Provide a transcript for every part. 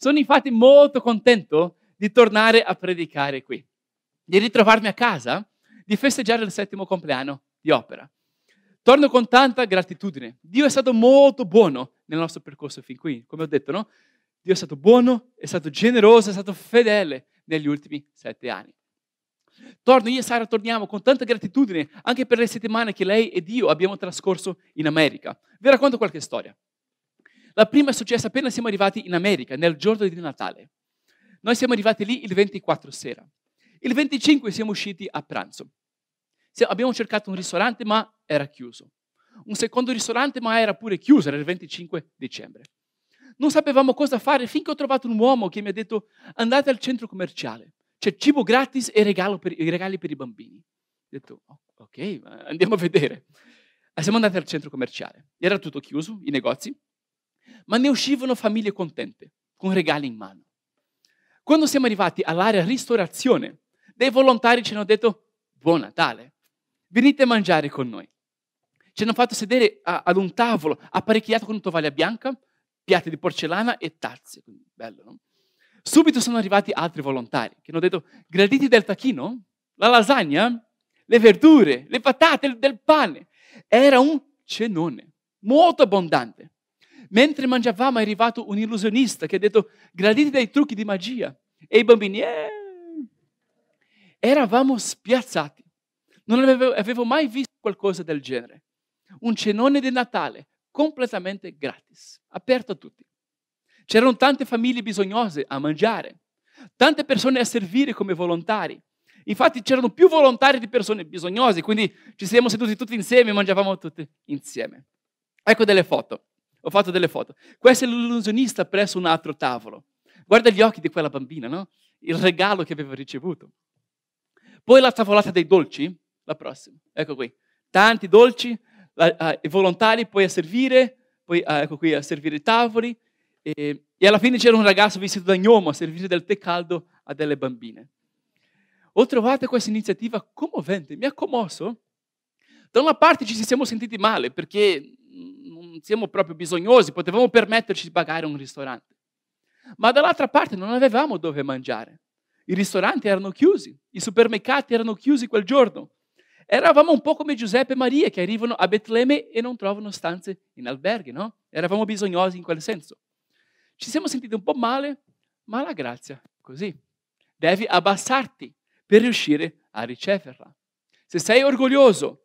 Sono infatti molto contento di tornare a predicare qui, di ritrovarmi a casa, di festeggiare il settimo compleanno di opera. Torno con tanta gratitudine. Dio è stato molto buono nel nostro percorso fin qui, come ho detto, no? Dio è stato buono, è stato generoso, è stato fedele negli ultimi sette anni. Torno, io e Sara torniamo con tanta gratitudine anche per le settimane che lei e Dio abbiamo trascorso in America. Vi racconto qualche storia. La prima è successa appena siamo arrivati in America, nel giorno di Natale. Noi siamo arrivati lì il 24 sera. Il 25 siamo usciti a pranzo. Abbiamo cercato un ristorante, ma era chiuso. Un secondo ristorante, ma era pure chiuso, era il 25 dicembre. Non sapevamo cosa fare finché ho trovato un uomo che mi ha detto andate al centro commerciale, c'è cibo gratis e per, regali per i bambini. Ho detto ok, andiamo a vedere. Siamo andati al centro commerciale, era tutto chiuso, i negozi, ma ne uscivano famiglie contente, con regali in mano. Quando siamo arrivati all'area ristorazione, dei volontari ci hanno detto buon Natale, venite a mangiare con noi. Ci hanno fatto sedere a, ad un tavolo apparecchiato con tovaglia bianca, piatti di porcellana e tazze. Bello, no? Subito sono arrivati altri volontari che hanno detto graditi del tacchino, la lasagna, le verdure, le patate, del pane. Era un cenone molto abbondante. Mentre mangiavamo è arrivato un illusionista che ha detto graditi dai trucchi di magia. E i bambini, eh! Eravamo spiazzati. Non avevo, avevo mai visto qualcosa del genere. Un cenone di Natale completamente gratis, aperto a tutti. C'erano tante famiglie bisognose a mangiare, tante persone a servire come volontari. Infatti c'erano più volontari di persone bisognose, quindi ci siamo seduti tutti insieme e mangiavamo tutti insieme. Ecco delle foto. Ho fatto delle foto. Questo è l'illusionista presso un altro tavolo. Guarda gli occhi di quella bambina, no? Il regalo che aveva ricevuto. Poi la tavolata dei dolci, la prossima. Ecco qui. Tanti dolci, la, uh, i volontari poi a servire, poi uh, eh, ecco qui a servire i tavoli. E, e alla fine c'era un ragazzo vestito da gnomo a servire del tè caldo a delle bambine. Ho trovato questa iniziativa commovente, mi ha commosso. Da una parte ci siamo sentiti male perché non siamo proprio bisognosi, potevamo permetterci di pagare un ristorante. Ma dall'altra parte non avevamo dove mangiare. I ristoranti erano chiusi, i supermercati erano chiusi quel giorno. Eravamo un po' come Giuseppe e Maria che arrivano a Betlemme e non trovano stanze in alberghi, no? Eravamo bisognosi in quel senso. Ci siamo sentiti un po' male, ma la grazia è così. Devi abbassarti per riuscire a riceverla. Se sei orgoglioso,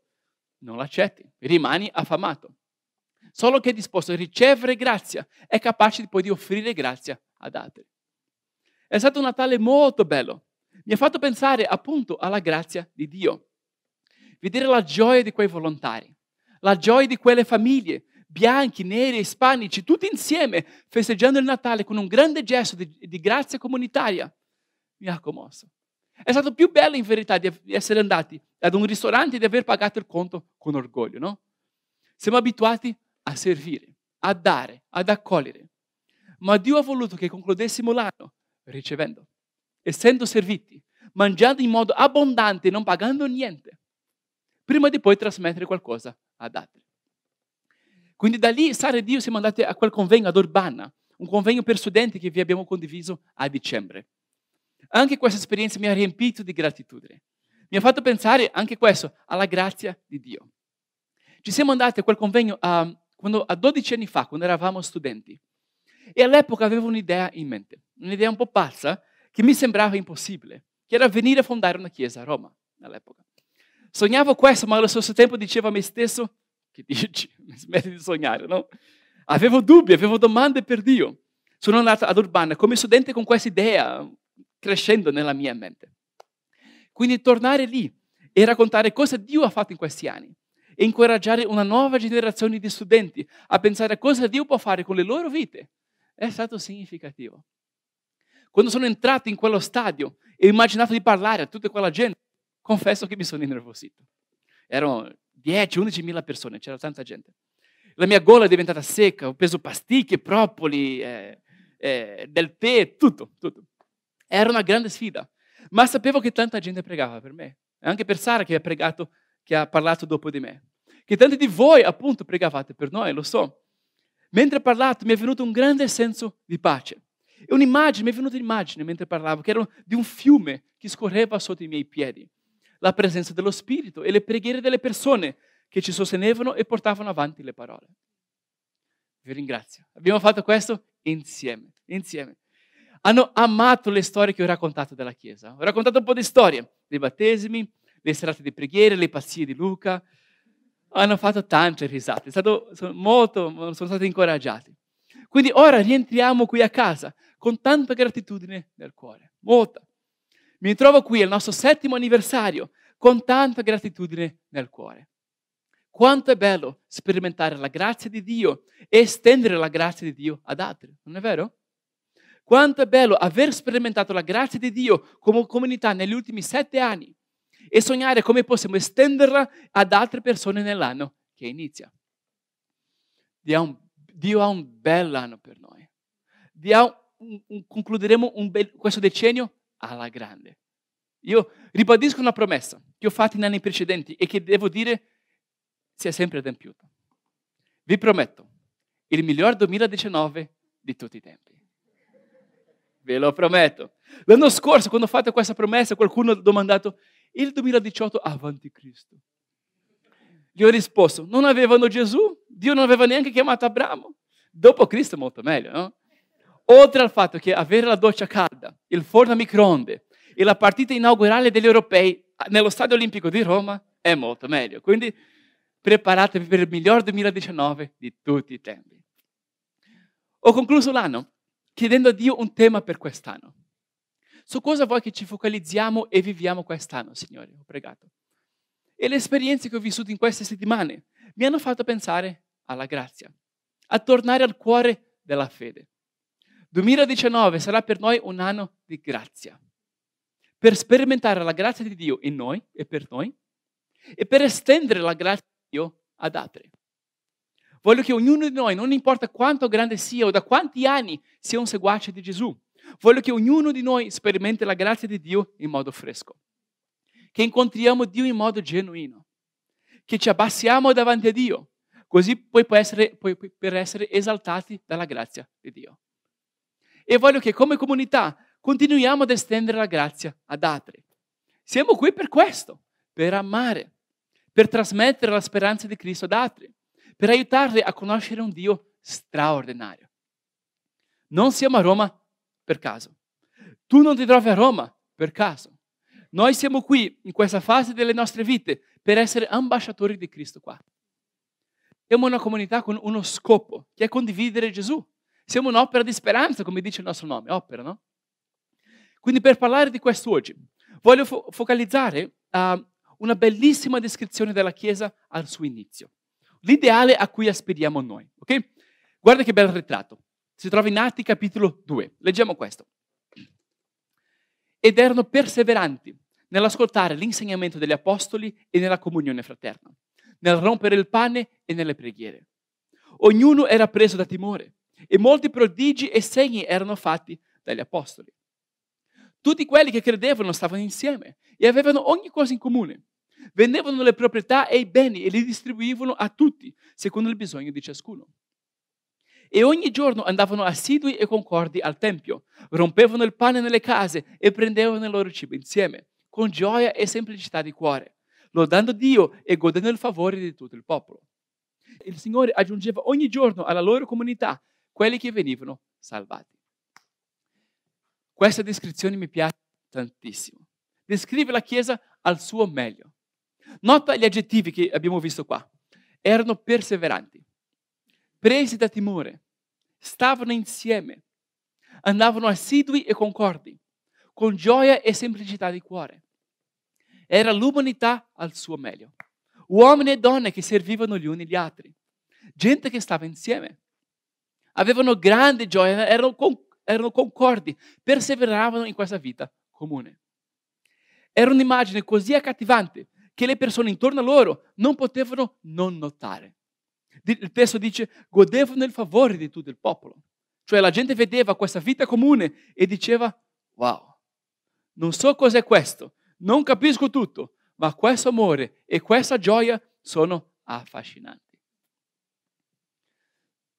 non l'accetti, rimani affamato. Solo che è disposto a ricevere grazia è capace poi di offrire grazia ad altri. È stato un Natale molto bello. Mi ha fatto pensare appunto alla grazia di Dio. Vedere la gioia di quei volontari, la gioia di quelle famiglie, bianchi, neri, ispanici, tutti insieme festeggiando il Natale con un grande gesto di, di grazia comunitaria. Mi ha commosso. È stato più bello in verità di essere andati ad un ristorante e di aver pagato il conto con orgoglio, no? Siamo abituati servire, a dare, ad accogliere. Ma Dio ha voluto che concludessimo l'anno ricevendo, essendo serviti, mangiando in modo abbondante, non pagando niente, prima di poi trasmettere qualcosa ad altri. Quindi da lì Sara e Dio siamo andati a quel convegno ad Urbana, un convegno per studenti che vi abbiamo condiviso a dicembre. Anche questa esperienza mi ha riempito di gratitudine. Mi ha fatto pensare anche questo, alla grazia di Dio. Ci siamo andati a quel convegno a, quando, a 12 anni fa, quando eravamo studenti. E all'epoca avevo un'idea in mente, un'idea un po' pazza, che mi sembrava impossibile, che era venire a fondare una chiesa a Roma, all'epoca. Sognavo questo, ma allo stesso tempo dicevo a me stesso, che dici, mi smetti di sognare, no? Avevo dubbi, avevo domande per Dio. Sono andato ad Urbana come studente con questa idea crescendo nella mia mente. Quindi tornare lì e raccontare cosa Dio ha fatto in questi anni e incoraggiare una nuova generazione di studenti a pensare a cosa Dio può fare con le loro vite è stato significativo. Quando sono entrato in quello stadio e ho immaginato di parlare a tutta quella gente, confesso che mi sono innervosito. Erano 10-11 mila persone, c'era tanta gente. La mia gola è diventata secca, ho preso pasticche, propoli, eh, eh, del tè, tutto, tutto. Era una grande sfida, ma sapevo che tanta gente pregava per me. Anche per Sara che ha pregato che ha parlato dopo di me, che tanti di voi appunto pregavate per noi, lo so. Mentre parlato mi è venuto un grande senso di pace. E un'immagine, mi è venuta un'immagine mentre parlavo, che era di un fiume che scorreva sotto i miei piedi. La presenza dello Spirito e le preghiere delle persone che ci sostenevano e portavano avanti le parole. Vi ringrazio. Abbiamo fatto questo insieme, insieme. Hanno amato le storie che ho raccontato della Chiesa. Ho raccontato un po' di storie, dei battesimi, le serate di preghiera, le pazzie di Luca. Hanno fatto tante risate, stato, sono, molto, sono stati incoraggiati. Quindi ora rientriamo qui a casa con tanta gratitudine nel cuore, molta. Mi trovo qui al nostro settimo anniversario con tanta gratitudine nel cuore. Quanto è bello sperimentare la grazia di Dio e estendere la grazia di Dio ad altri, non è vero? Quanto è bello aver sperimentato la grazia di Dio come comunità negli ultimi sette anni e sognare come possiamo estenderla ad altre persone nell'anno che inizia. Dio ha un, Dio ha un bell'anno per noi. Un, un, concluderemo bel, questo decennio alla grande. Io ribadisco una promessa che ho fatto in anni precedenti e che devo dire sia sempre adempiuta. Vi prometto il miglior 2019 di tutti i tempi. Ve lo prometto. L'anno scorso, quando ho fatto questa promessa, qualcuno ha domandato, il 2018 avanti Cristo. Gli ho risposto, non avevano Gesù? Dio non aveva neanche chiamato Abramo? Dopo Cristo è molto meglio, no? Oltre al fatto che avere la doccia calda, il forno a microonde e la partita inaugurale degli europei ah, nello Stadio Olimpico di Roma è molto meglio. Quindi preparatevi per il miglior 2019 di tutti i tempi. Ho concluso l'anno chiedendo a Dio un tema per quest'anno. Su cosa vuoi che ci focalizziamo e viviamo quest'anno, Signore? Ho pregato. E le esperienze che ho vissuto in queste settimane mi hanno fatto pensare alla grazia, a tornare al cuore della fede. 2019 sarà per noi un anno di grazia, per sperimentare la grazia di Dio in noi e per noi, e per estendere la grazia di Dio ad altri. Voglio che ognuno di noi, non importa quanto grande sia o da quanti anni sia un seguace di Gesù, Voglio che ognuno di noi sperimenti la grazia di Dio in modo fresco, che incontriamo Dio in modo genuino, che ci abbassiamo davanti a Dio, così poi per essere, poi per essere esaltati dalla grazia di Dio. E voglio che come comunità continuiamo ad estendere la grazia ad altri. Siamo qui per questo, per amare, per trasmettere la speranza di Cristo ad altri, per aiutarli a conoscere un Dio straordinario. Non siamo a Roma per caso. Tu non ti trovi a Roma per caso. Noi siamo qui in questa fase delle nostre vite per essere ambasciatori di Cristo qua. Siamo una comunità con uno scopo, che è condividere Gesù. Siamo un'opera di speranza, come dice il nostro nome, opera, no? Quindi per parlare di questo oggi, voglio fo- focalizzare uh, una bellissima descrizione della Chiesa al suo inizio. L'ideale a cui aspiriamo noi, ok? Guarda che bel ritratto. Si trova in Atti capitolo 2. Leggiamo questo. Ed erano perseveranti nell'ascoltare l'insegnamento degli apostoli e nella comunione fraterna, nel rompere il pane e nelle preghiere. Ognuno era preso da timore e molti prodigi e segni erano fatti dagli apostoli. Tutti quelli che credevano stavano insieme e avevano ogni cosa in comune. Vendevano le proprietà e i beni e li distribuivano a tutti, secondo il bisogno di ciascuno e ogni giorno andavano assidui e concordi al Tempio, rompevano il pane nelle case e prendevano il loro cibo insieme, con gioia e semplicità di cuore, lodando Dio e godendo il favore di tutto il popolo. Il Signore aggiungeva ogni giorno alla loro comunità quelli che venivano salvati. Questa descrizione mi piace tantissimo. Descrive la Chiesa al suo meglio. Nota gli aggettivi che abbiamo visto qua. Erano perseveranti, presi da timore, stavano insieme, andavano assidui e concordi, con gioia e semplicità di cuore. Era l'umanità al suo meglio. Uomini e donne che servivano gli uni gli altri, gente che stava insieme. Avevano grande gioia, erano, con, erano concordi, perseveravano in questa vita comune. Era un'immagine così accattivante che le persone intorno a loro non potevano non notare. Il testo dice, godevano il favore di tutto il popolo. Cioè la gente vedeva questa vita comune e diceva, wow, non so cos'è questo, non capisco tutto, ma questo amore e questa gioia sono affascinanti.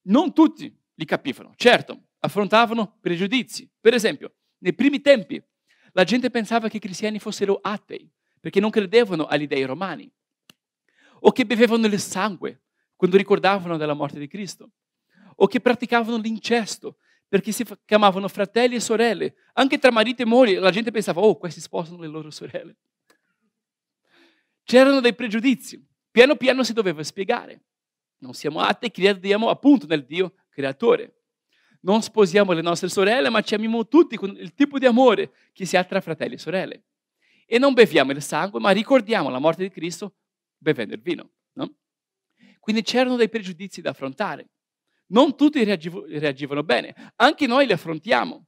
Non tutti li capivano, certo, affrontavano pregiudizi. Per esempio, nei primi tempi la gente pensava che i cristiani fossero atei, perché non credevano agli dei romani, o che bevevano il sangue, quando ricordavano della morte di Cristo, o che praticavano l'incesto perché si chiamavano fratelli e sorelle. Anche tra marito e moglie la gente pensava, oh, questi sposano le loro sorelle. C'erano dei pregiudizi, piano piano si doveva spiegare. Non siamo atei, crediamo appunto nel Dio creatore. Non sposiamo le nostre sorelle, ma ci amiamo tutti con il tipo di amore che si ha tra fratelli e sorelle. E non beviamo il sangue, ma ricordiamo la morte di Cristo bevendo il vino. No? Quindi c'erano dei pregiudizi da affrontare. Non tutti reagivano bene, anche noi li affrontiamo.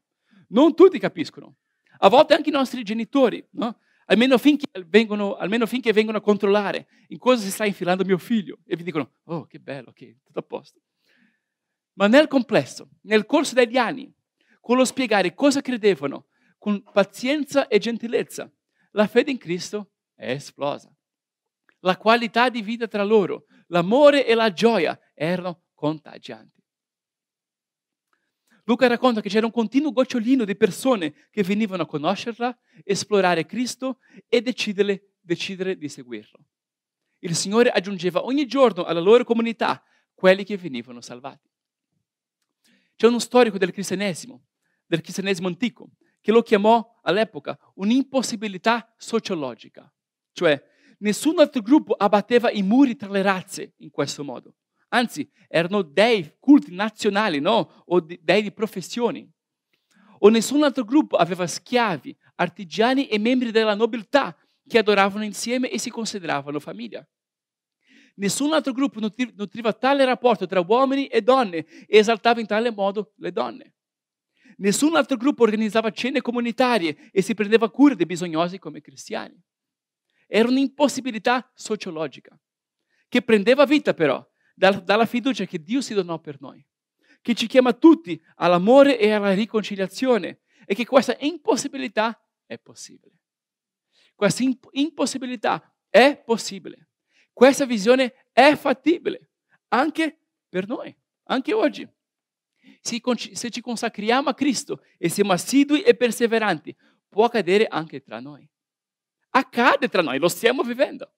Non tutti capiscono. A volte anche i nostri genitori, no? almeno, finché vengono, almeno finché vengono a controllare in cosa si sta infilando mio figlio e vi dicono, oh che bello, ok, tutto a posto. Ma nel complesso, nel corso degli anni, con lo spiegare cosa credevano, con pazienza e gentilezza, la fede in Cristo è esplosa la qualità di vita tra loro, l'amore e la gioia erano contagianti. Luca racconta che c'era un continuo gocciolino di persone che venivano a conoscerla, esplorare Cristo e decidere, decidere di seguirlo. Il Signore aggiungeva ogni giorno alla loro comunità quelli che venivano salvati. C'è uno storico del cristianesimo, del cristianesimo antico, che lo chiamò all'epoca un'impossibilità sociologica, cioè nessun altro gruppo abbatteva i muri tra le razze in questo modo. Anzi, erano dei culti nazionali, no? O dei di professioni. O nessun altro gruppo aveva schiavi, artigiani e membri della nobiltà che adoravano insieme e si consideravano famiglia. Nessun altro gruppo nutriva tale rapporto tra uomini e donne e esaltava in tale modo le donne. Nessun altro gruppo organizzava cene comunitarie e si prendeva cura dei bisognosi come cristiani era un'impossibilità sociologica, che prendeva vita però dalla fiducia che Dio si donò per noi, che ci chiama tutti all'amore e alla riconciliazione e che questa impossibilità è possibile. Questa impossibilità è possibile. Questa visione è fattibile anche per noi, anche oggi. Se ci consacriamo a Cristo e siamo assidui e perseveranti, può accadere anche tra noi accade tra noi, lo stiamo vivendo.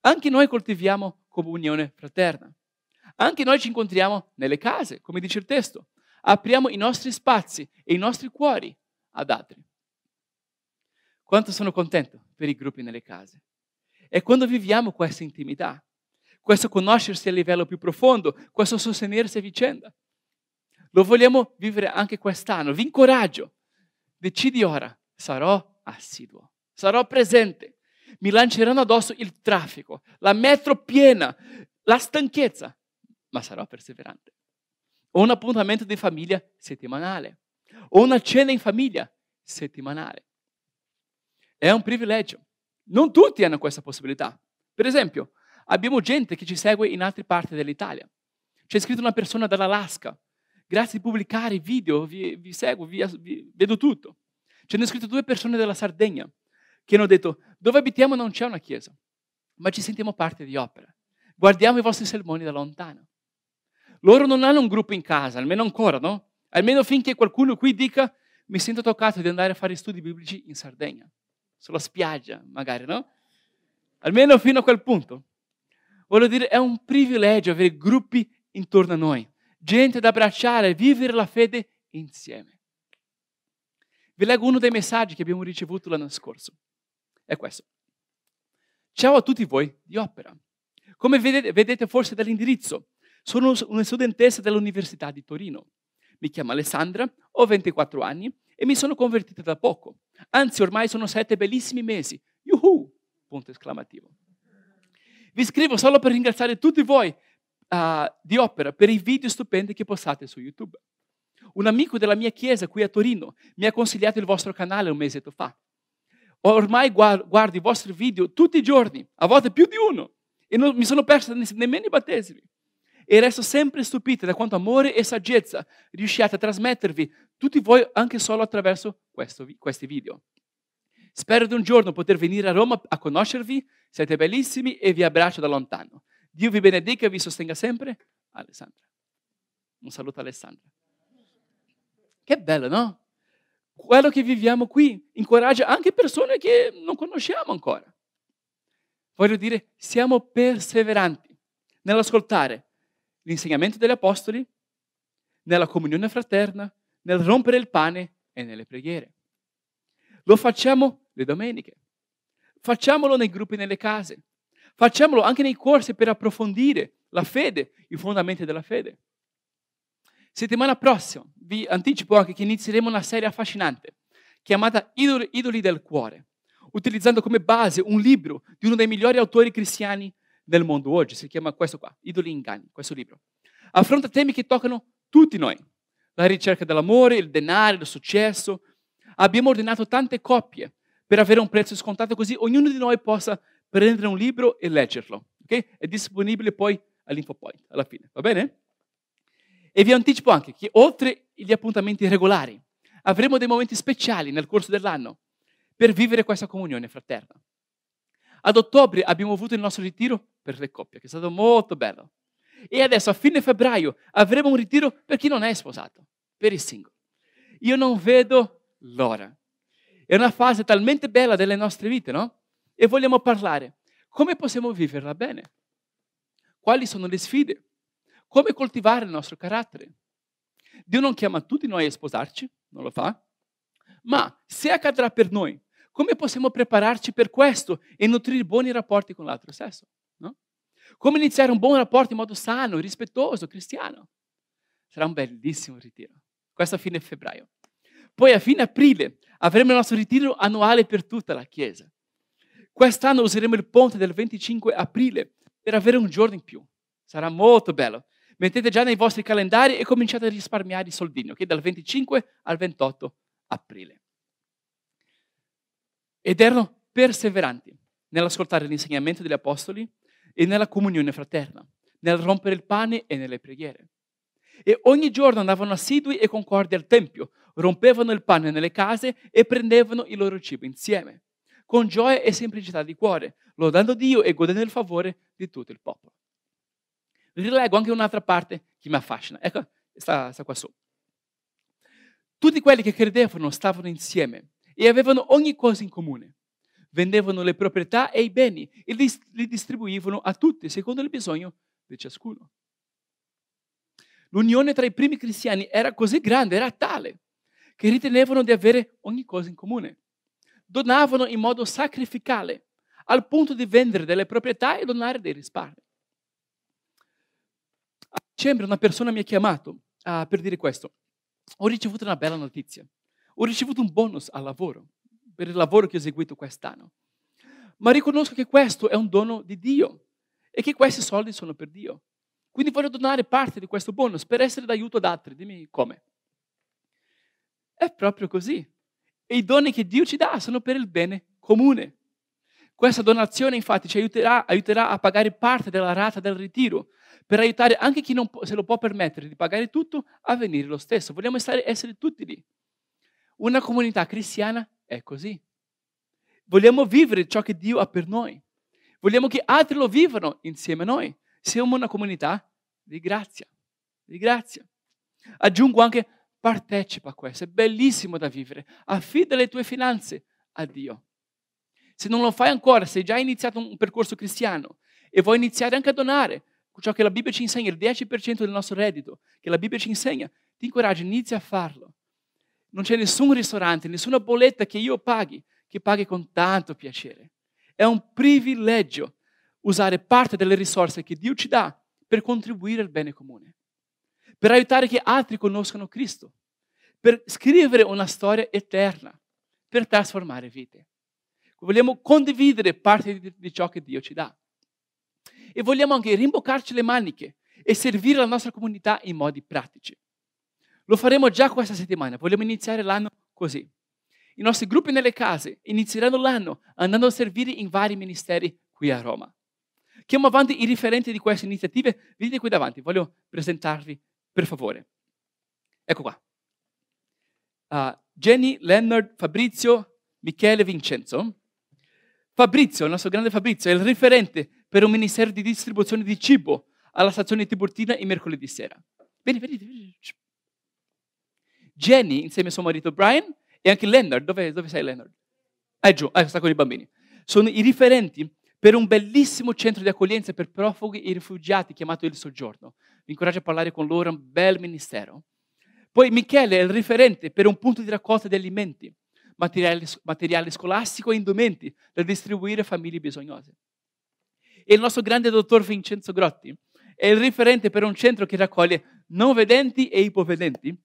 Anche noi coltiviamo comunione fraterna. Anche noi ci incontriamo nelle case, come dice il testo. Apriamo i nostri spazi e i nostri cuori ad altri. Quanto sono contento per i gruppi nelle case. E quando viviamo questa intimità, questo conoscersi a livello più profondo, questo sostenersi a vicenda, lo vogliamo vivere anche quest'anno. Vi incoraggio. Decidi ora, sarò assiduo sarò presente. Mi lanceranno addosso il traffico, la metro piena, la stanchezza, ma sarò perseverante. Ho un appuntamento di famiglia settimanale, ho una cena in famiglia settimanale. È un privilegio. Non tutti hanno questa possibilità. Per esempio, abbiamo gente che ci segue in altre parti dell'Italia. C'è scritto una persona dall'Alaska. Grazie di pubblicare video, vi, vi seguo, vi, vi, vedo tutto. sono scritto due persone dalla Sardegna che hanno detto dove abitiamo non c'è una chiesa, ma ci sentiamo parte di opera. Guardiamo i vostri sermoni da lontano. Loro non hanno un gruppo in casa, almeno ancora, no? Almeno finché qualcuno qui dica mi sento toccato di andare a fare studi biblici in Sardegna, sulla spiaggia magari, no? Almeno fino a quel punto. Voglio dire, è un privilegio avere gruppi intorno a noi, gente da abbracciare, e vivere la fede insieme. Vi leggo uno dei messaggi che abbiamo ricevuto l'anno scorso è questo. Ciao a tutti voi di Opera. Come vedete, vedete forse dall'indirizzo, sono una studentessa dell'Università di Torino. Mi chiamo Alessandra, ho 24 anni e mi sono convertita da poco. Anzi, ormai sono sette bellissimi mesi. Yuhu! Punto esclamativo. Vi scrivo solo per ringraziare tutti voi uh, di opera per i video stupendi che postate su YouTube. Un amico della mia chiesa qui a Torino mi ha consigliato il vostro canale un mese fa. Ormai guardo i vostri video tutti i giorni, a volte più di uno, e non mi sono perso nemmeno i battesimi. E resto sempre stupito da quanto amore e saggezza riusciate a trasmettervi tutti voi anche solo attraverso questo, questi video. Spero di un giorno poter venire a Roma a conoscervi, siete bellissimi e vi abbraccio da lontano. Dio vi benedica e vi sostenga sempre. Alessandra. Un saluto Alessandra. Che bello, no? quello che viviamo qui incoraggia anche persone che non conosciamo ancora. Voglio dire, siamo perseveranti nell'ascoltare l'insegnamento degli apostoli, nella comunione fraterna, nel rompere il pane e nelle preghiere. Lo facciamo le domeniche, facciamolo nei gruppi nelle case, facciamolo anche nei corsi per approfondire la fede, i fondamenti della fede. Settimana prossima vi anticipo anche che inizieremo una serie affascinante chiamata Idoli, Idoli del cuore, utilizzando come base un libro di uno dei migliori autori cristiani del mondo oggi, si chiama questo qua, Idoli inganni, questo libro. Affronta temi che toccano tutti noi, la ricerca dell'amore, il denaro, il successo. Abbiamo ordinato tante copie per avere un prezzo scontato così ognuno di noi possa prendere un libro e leggerlo. Okay? È disponibile poi all'infopoint, alla fine, va bene? E vi anticipo anche che oltre gli appuntamenti regolari, avremo dei momenti speciali nel corso dell'anno per vivere questa comunione fraterna. Ad ottobre abbiamo avuto il nostro ritiro per le coppie, che è stato molto bello. E adesso a fine febbraio avremo un ritiro per chi non è sposato, per i singoli. Io non vedo l'ora. È una fase talmente bella delle nostre vite, no? E vogliamo parlare. Come possiamo viverla bene? Quali sono le sfide? Come coltivare il nostro carattere? Dio non chiama tutti noi a sposarci, non lo fa, ma se accadrà per noi, come possiamo prepararci per questo e nutrire buoni rapporti con l'altro sesso? No? Come iniziare un buon rapporto in modo sano, rispettoso, cristiano? Sarà un bellissimo ritiro. Questo a fine febbraio. Poi a fine aprile avremo il nostro ritiro annuale per tutta la Chiesa. Quest'anno useremo il ponte del 25 aprile per avere un giorno in più. Sarà molto bello mettete già nei vostri calendari e cominciate a risparmiare i soldini, ok? Dal 25 al 28 aprile. Ed erano perseveranti nell'ascoltare l'insegnamento degli apostoli e nella comunione fraterna, nel rompere il pane e nelle preghiere. E ogni giorno andavano assidui e concordi al tempio, rompevano il pane nelle case e prendevano il loro cibo insieme, con gioia e semplicità di cuore, lodando Dio e godendo il favore di tutto il popolo rilego anche un'altra parte che mi affascina. Ecco, sta, sta qua su. Tutti quelli che credevano stavano insieme e avevano ogni cosa in comune. Vendevano le proprietà e i beni e li, li distribuivano a tutti secondo il bisogno di ciascuno. L'unione tra i primi cristiani era così grande, era tale, che ritenevano di avere ogni cosa in comune. Donavano in modo sacrificale, al punto di vendere delle proprietà e donare dei risparmi. Cembra, una persona mi ha chiamato uh, per dire questo. Ho ricevuto una bella notizia. Ho ricevuto un bonus al lavoro, per il lavoro che ho eseguito quest'anno. Ma riconosco che questo è un dono di Dio e che questi soldi sono per Dio. Quindi voglio donare parte di questo bonus per essere d'aiuto ad altri. Dimmi come. È proprio così. E i doni che Dio ci dà sono per il bene comune. Questa donazione infatti ci aiuterà, aiuterà a pagare parte della rata del ritiro per aiutare anche chi non se lo può permettere di pagare tutto a venire lo stesso. Vogliamo stare, essere tutti lì. Una comunità cristiana è così. Vogliamo vivere ciò che Dio ha per noi. Vogliamo che altri lo vivano insieme a noi. Siamo una comunità di grazia. Di grazia. Aggiungo anche, partecipa a questo. È bellissimo da vivere. Affida le tue finanze a Dio. Se non lo fai ancora, se hai già iniziato un percorso cristiano e vuoi iniziare anche a donare, ciò che la Bibbia ci insegna, il 10% del nostro reddito, che la Bibbia ci insegna, ti incoraggio, inizia a farlo. Non c'è nessun ristorante, nessuna bolletta che io paghi, che paghi con tanto piacere. È un privilegio usare parte delle risorse che Dio ci dà per contribuire al bene comune, per aiutare che altri conoscano Cristo, per scrivere una storia eterna, per trasformare vite. Vogliamo condividere parte di, ciò che Dio ci dà e vogliamo anche rimboccarci le maniche e servire la nostra comunità in modi pratici. Lo faremo già questa settimana, vogliamo iniziare l'anno così. I nostri gruppi nelle case inizieranno l'anno andando a servire in vari ministeri qui a Roma. Chiamo avanti i referenti di queste iniziative, venite qui davanti, voglio presentarvi per favore. Ecco qua. Uh, Jenny, Leonard, Fabrizio, Michele, Vincenzo. Fabrizio, il nostro grande Fabrizio, è il referente per un ministero di distribuzione di cibo alla stazione Tiburtina il mercoledì sera. Vieni, venite, venite. Jenny, insieme a suo marito Brian, e anche Leonard, dove, dove sei Leonard? È eh, giù, ah, sta con i bambini. Sono i riferenti per un bellissimo centro di accoglienza per profughi e rifugiati chiamato Il Soggiorno. Vi incoraggio a parlare con loro, è un bel ministero. Poi Michele è il riferente per un punto di raccolta di alimenti, materiale, materiale scolastico e indumenti da distribuire a famiglie bisognose e il nostro grande dottor Vincenzo Grotti è il referente per un centro che raccoglie non vedenti e ipovedenti.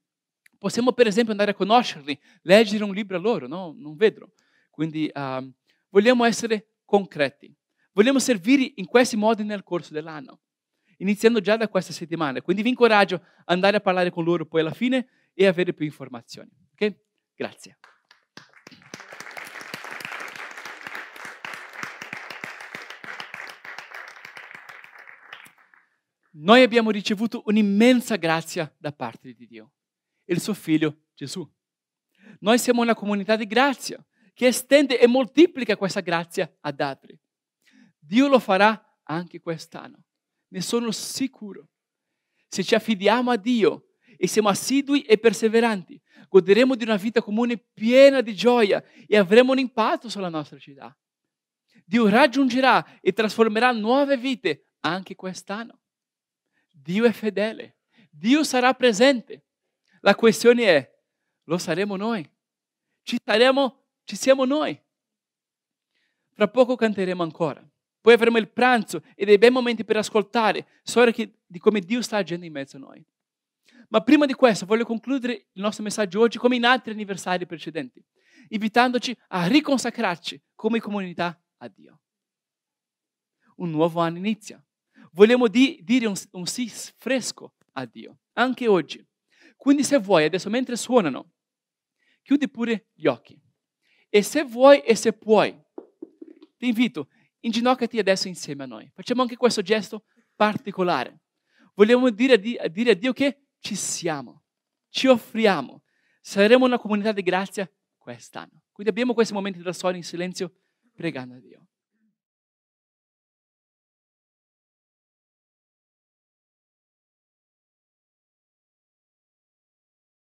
Possiamo per esempio andare a conoscerli, leggere un libro a loro, no? Non vedo. Quindi uh, vogliamo essere concreti. Vogliamo servire in questi modi nel corso dell'anno, iniziando già da questa settimana. Quindi vi incoraggio ad andare a parlare con loro poi alla fine e avere più informazioni. Ok? Grazie. Noi abbiamo ricevuto un'immensa grazia da parte di Dio, il suo figlio Gesù. Noi siamo una comunità di grazia che estende e moltiplica questa grazia ad altri. Dio lo farà anche quest'anno, ne sono sicuro. Se ci affidiamo a Dio e siamo assidui e perseveranti, goderemo di una vita comune piena di gioia e avremo un impatto sulla nostra città. Dio raggiungerà e trasformerà nuove vite anche quest'anno. Dio è fedele, Dio sarà presente. La questione è, lo saremo noi? Ci, saremo, ci siamo noi? Fra poco canteremo ancora. Poi avremo il pranzo e dei bei momenti per ascoltare storie di come Dio sta agendo in mezzo a noi. Ma prima di questo voglio concludere il nostro messaggio oggi come in altri anniversari precedenti, invitandoci a riconsacrarci come comunità a Dio. Un nuovo anno inizia. Vogliamo di, dire un, un sì fresco a Dio, anche oggi. Quindi se vuoi, adesso mentre suonano, chiudi pure gli occhi. E se vuoi e se puoi, ti invito, inginocchiati adesso insieme a noi. Facciamo anche questo gesto particolare. Vogliamo dire a, Dio, dire a Dio che ci siamo, ci offriamo. Saremo una comunità di grazia quest'anno. Quindi abbiamo questi momenti da soli in silenzio pregando a Dio.